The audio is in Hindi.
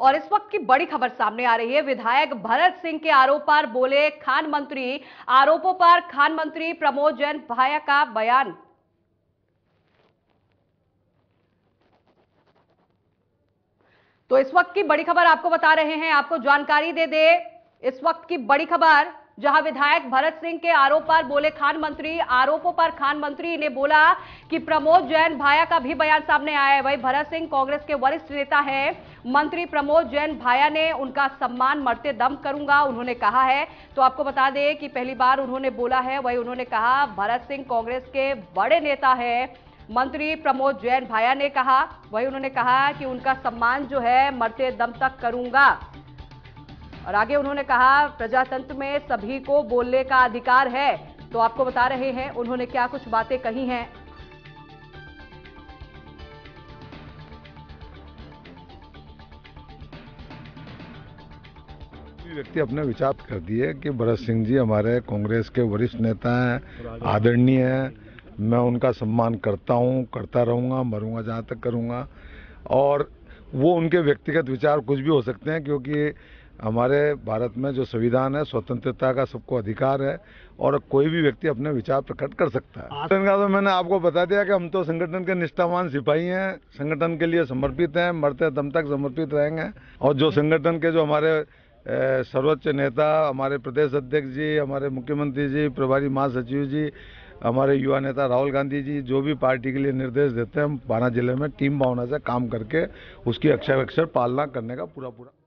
और इस वक्त की बड़ी खबर सामने आ रही है विधायक भरत सिंह के आरोप पर बोले खान मंत्री आरोपों पर खान मंत्री प्रमोद जैन भाया का बयान तो इस वक्त की बड़ी खबर आपको बता रहे हैं आपको जानकारी दे दे इस वक्त की बड़ी खबर जहां विधायक भरत सिंह के आरोप पर बोले खान मंत्री आरोपों पर खान मंत्री ने बोला कि प्रमोद जैन भाया का भी बयान सामने आया है वही भरत सिंह कांग्रेस के वरिष्ठ नेता है मंत्री प्रमोद जैन भाया ने उनका सम्मान मरते दम करूंगा उन्होंने कहा है तो आपको बता दें कि पहली बार उन्होंने बोला है वही उन्होंने कहा भरत सिंह कांग्रेस के बड़े नेता है मंत्री प्रमोद जैन भाया ने कहा वही उन्होंने कहा कि उनका सम्मान जो है मरते दम तक करूंगा और आगे उन्होंने कहा प्रजातंत्र में सभी को बोलने का अधिकार है तो आपको बता रहे हैं उन्होंने क्या कुछ बातें कही हैं व्यक्ति अपने विचार कर दिए कि भरत सिंह जी हमारे कांग्रेस के वरिष्ठ नेता हैं आदरणीय हैं मैं उनका सम्मान करता हूं, करता रहूंगा मरूंगा जहां तक करूंगा और वो उनके व्यक्तिगत विचार कुछ भी हो सकते हैं क्योंकि हमारे भारत में जो संविधान है स्वतंत्रता का सबको अधिकार है और कोई भी व्यक्ति अपने विचार प्रकट कर सकता है संगठन तो मैंने आपको बता दिया कि हम तो संगठन के निष्ठावान सिपाही हैं संगठन के लिए समर्पित हैं मरते दम तक समर्पित रहेंगे और जो संगठन के जो हमारे सर्वोच्च नेता हमारे प्रदेश अध्यक्ष जी हमारे मुख्यमंत्री जी प्रभारी महासचिव जी हमारे युवा नेता राहुल गांधी जी जो भी पार्टी के लिए निर्देश देते हैं हम बाना जिले में टीम भावना से काम करके उसकी अक्षर अक्षर पालना करने का पूरा पूरा